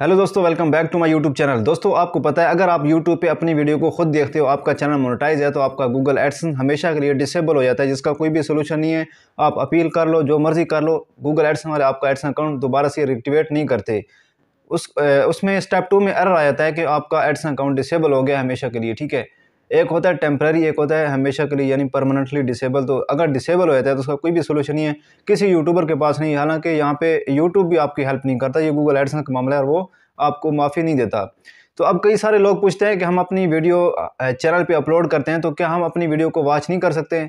hello दोस्तों welcome back to my YouTube channel दोस्तों आपको पता है अगर आप यूट्यूब पे अपनी वीडियो को खुद देखते हो आपका चैनल मोनेटाइज है तो आपका गूगल एडसन हमेशा के लिए डिसेबल हो जाता है जिसका कोई भी सलूशन नहीं है आप अपील कर लो जो मर्ज़ी कर लो गूगल एडसन वाले आपका एडसन अकाउंट दोबारा से रिक्टिवेट नहीं करते उस उसमें स्टेप टू में एरर आ जाता है कि आपका एडसन अकाउंट डिसेबल हो गया हमेशा के लिए ठीक है एक होता है टेम्प्रेरी एक होता है हमेशा के लिए यानी परमानेंटली डिसेबल तो अगर डिसेबल हो जाता है तो उसका कोई भी सोल्यूशन नहीं है किसी यूट्यूबर के पास नहीं हालांकि यहाँ पे यूट्यूब भी आपकी हेल्प नहीं करता ये गूगल एड्स का मामला है और वो आपको माफ़ी नहीं देता तो अब कई सारे लोग पूछते हैं कि हम अपनी वीडियो चैनल पर अपलोड करते हैं तो क्या हम अपनी वीडियो को वॉच नहीं कर सकते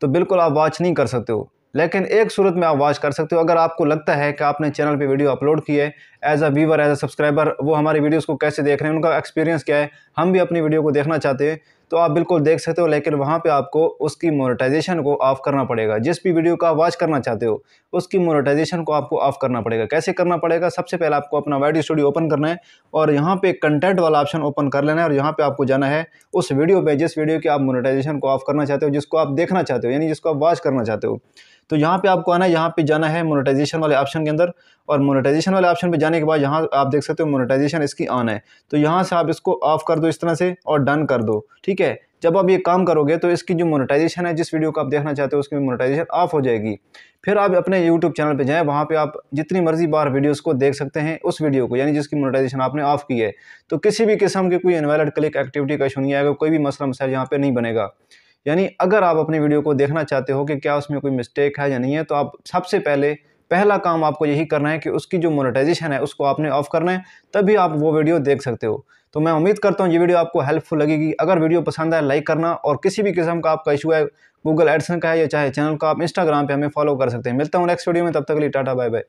तो बिल्कुल आप वॉच नहीं कर सकते हो लेकिन एक सूरत में आप वॉच कर सकते हो अगर आपको लगता है कि आपने चैनल पे वीडियो अपलोड की है as a viewer as a subscriber वो हमारे वीडियोस को कैसे देख रहे हैं उनका एक्सपीरियंस क्या है हम भी अपनी वीडियो को देखना चाहते हैं तो आप बिल्कुल देख सकते हो लेकिन वहाँ पे आपको उसकी मोनेटाइजेशन को ऑफ़ करना पड़ेगा जिस भी वीडियो को आप वॉच करना चाहते हो उसकी मोनेटाइजेशन को आपको ऑफ़ करना पड़ेगा कैसे करना पड़ेगा सबसे पहले आपको अपना वाइड स्टूडियो ओपन करना है और यहाँ पे कंटेंट वाला ऑप्शन ओपन कर लेना है और यहाँ पे आपको जाना है उस वीडियो पे जिस वीडियो की आप मोनिटाइजेशन को ऑफ़ करना चाहते हो जिसको आप देखना चाहते हो यानी जिसको आप वॉच करना चाहते हो तो यहाँ पे आपको आना है यहाँ पे जाना है मोनेटाइजेशन वाले ऑप्शन के अंदर और मोनेटाइजेशन वाले ऑप्शन पे जाने के बाद यहाँ आप देख सकते हो मोनेटाइजेशन इसकी ऑन है तो यहाँ से आप इसको ऑफ़ कर दो इस तरह से और डन कर दो ठीक है जब आप ये काम करोगे तो इसकी जो मोनेटाइजेशन है जिस वीडियो को आप देखना चाहते हो उसकी मोनेटाइजेशन ऑफ हो जाएगी फिर आप अपने यूट्यूब चैनल पर जाएँ वहाँ पर आप जितनी मर्जी बार वीडियोज़ को देख सकते हैं उस वीडियो को यानी जिसकी मोनेटाइजेशन आपने ऑफ की है तो किसी भी किस्म के कोई इन्वैलिड क्लिक एक्टिविटी का इशू नहीं आएगा कोई भी मसला मसाइल यहाँ पर नहीं बनेगा यानी अगर आप अपनी वीडियो को देखना चाहते हो कि क्या उसमें कोई मिस्टेक है या नहीं है तो आप सबसे पहले पहला काम आपको यही करना है कि उसकी जो मोनेटाइजेशन है उसको आपने ऑफ करना है तभी आप वो वीडियो देख सकते हो तो मैं उम्मीद करता हूँ ये वीडियो आपको हेल्पफुल लगेगी अगर वीडियो पसंद आए लाइक करना और किसी भी किस्म का आपका इशू है गूगल एडसन का है या चाहे चैनल का आप इंस्टाग्राम पर हमें फॉलो कर सकते हैं मिलता हूँ नेक्स्ट वीडियो में तब तक लिए टाटा बाय बाय